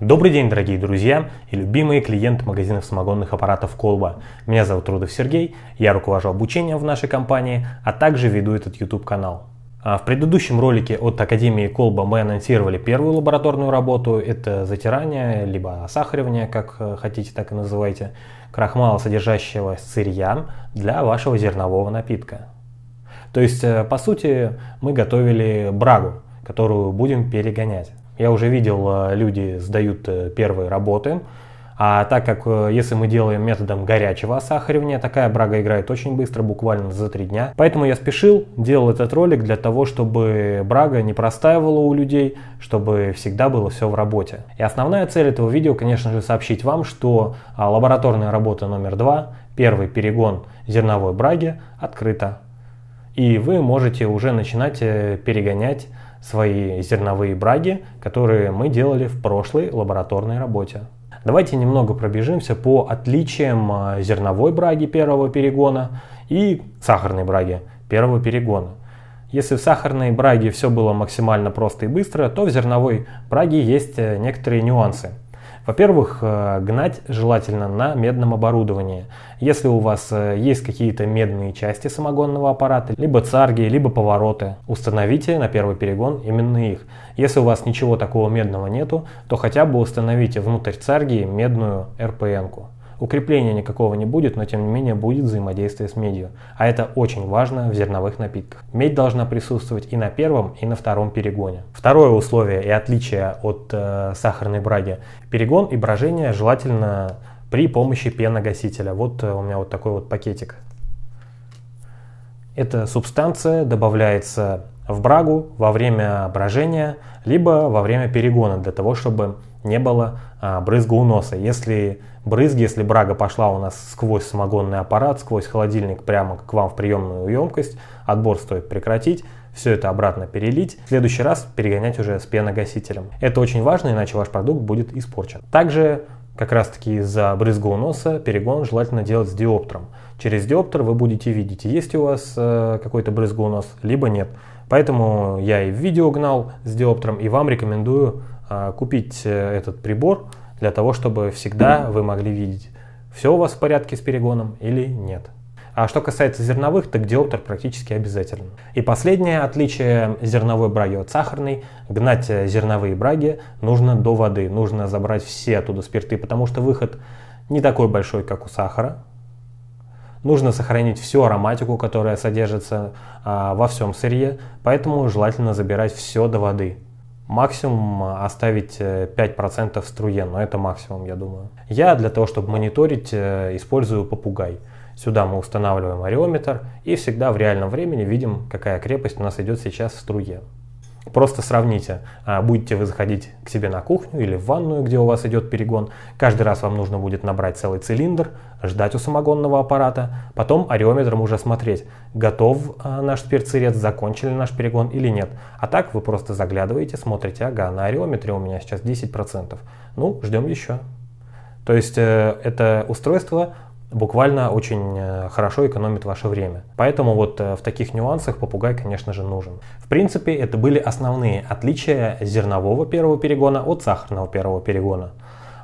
Добрый день, дорогие друзья и любимые клиенты магазинов самогонных аппаратов Колба. Меня зовут Рудов Сергей, я руковожу обучением в нашей компании, а также веду этот YouTube канал. А в предыдущем ролике от Академии Колба мы анонсировали первую лабораторную работу. Это затирание, либо осахаривание, как э, хотите, так и называйте, крахмала, содержащего сырья для вашего зернового напитка. То есть, э, по сути, мы готовили брагу, которую будем перегонять. Я уже видел, э, люди сдают э, первые работы, а так как, э, если мы делаем методом горячего осахаривания, такая брага играет очень быстро, буквально за три дня. Поэтому я спешил, делал этот ролик для того, чтобы брага не простаивала у людей, чтобы всегда было все в работе. И основная цель этого видео, конечно же, сообщить вам, что а, лабораторная работа номер два, первый перегон зерновой браги, открыта. И вы можете уже начинать перегонять свои зерновые браги, которые мы делали в прошлой лабораторной работе. Давайте немного пробежимся по отличиям а, зерновой браги первого перегона и сахарной браги первого перегона. Если в сахарной браге все было максимально просто и быстро, то в зерновой браге есть э, некоторые нюансы. Во-первых, э, гнать желательно на медном оборудовании. Если у вас э, есть какие-то медные части самогонного аппарата, либо царги, либо повороты, установите на первый перегон именно их. Если у вас ничего такого медного нету, то хотя бы установите внутрь царги медную РПН-ку. Укрепления никакого не будет, но тем не менее будет взаимодействие с медью. А это очень важно в зерновых напитках. Медь должна присутствовать и на первом, и на втором перегоне. Второе условие и отличие от э, сахарной браги. Перегон и брожение желательно при помощи пеногасителя. Вот э, у меня вот такой вот пакетик. Эта субстанция добавляется в брагу во время брожения, либо во время перегона, для того, чтобы не было а, брызга у носа. Если брызги, если брага пошла у нас сквозь самогонный аппарат, сквозь холодильник прямо к вам в приемную емкость, отбор стоит прекратить, все это обратно перелить, в следующий раз перегонять уже с пеногасителем. Это очень важно, иначе ваш продукт будет испорчен. Также как раз таки из-за брызга носа перегон желательно делать с диоптром. Через диоптер вы будете видеть, есть у вас э, какой-то брызг нос, либо нет. Поэтому я и в видео гнал с диоптром, и вам рекомендую э, купить э, этот прибор для того, чтобы всегда вы могли видеть, все у вас в порядке с перегоном или нет. А что касается зерновых, так диоптер практически обязательно. И последнее отличие зерновой браги от сахарной. Гнать э, зерновые браги нужно до воды, нужно забрать все оттуда спирты, потому что выход не такой большой, как у сахара. Нужно сохранить всю ароматику, которая содержится а, во всем сырье, поэтому желательно забирать все до воды. Максимум э, оставить 5% э, в струе, но это максимум, я думаю. Я для того, чтобы мониторить, э, использую попугай. Сюда мы устанавливаем ареометр и всегда в реальном времени видим, какая крепость у нас идет сейчас в струе. Просто сравните, а, будете вы заходить к себе на кухню или в ванную, где у вас идет перегон. Каждый раз вам нужно будет набрать целый цилиндр, ждать у самогонного аппарата, потом ареометром уже смотреть, готов а, наш спиртсырец, закончили наш перегон или нет. А так вы просто заглядываете, смотрите, ага, на ареометре у меня сейчас 10%. Ну, ждем еще. То есть э, это устройство буквально очень э, хорошо экономит ваше время. Поэтому вот э, в таких нюансах попугай, конечно же, нужен. В принципе, это были основные отличия зернового первого перегона от сахарного первого перегона.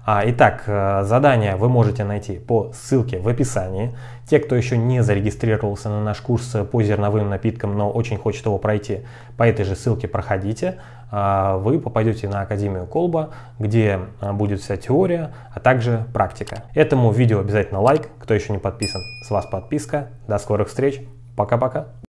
А, итак, э, задание вы можете найти по ссылке в описании. Те, кто еще не зарегистрировался на наш курс по зерновым напиткам, но очень хочет его пройти, по этой же ссылке проходите. А, вы попадете на Академию Колба, где а, будет вся теория, а также практика. Этому видео обязательно лайк, кто еще не подписан. С вас подписка. До скорых встреч. Пока-пока.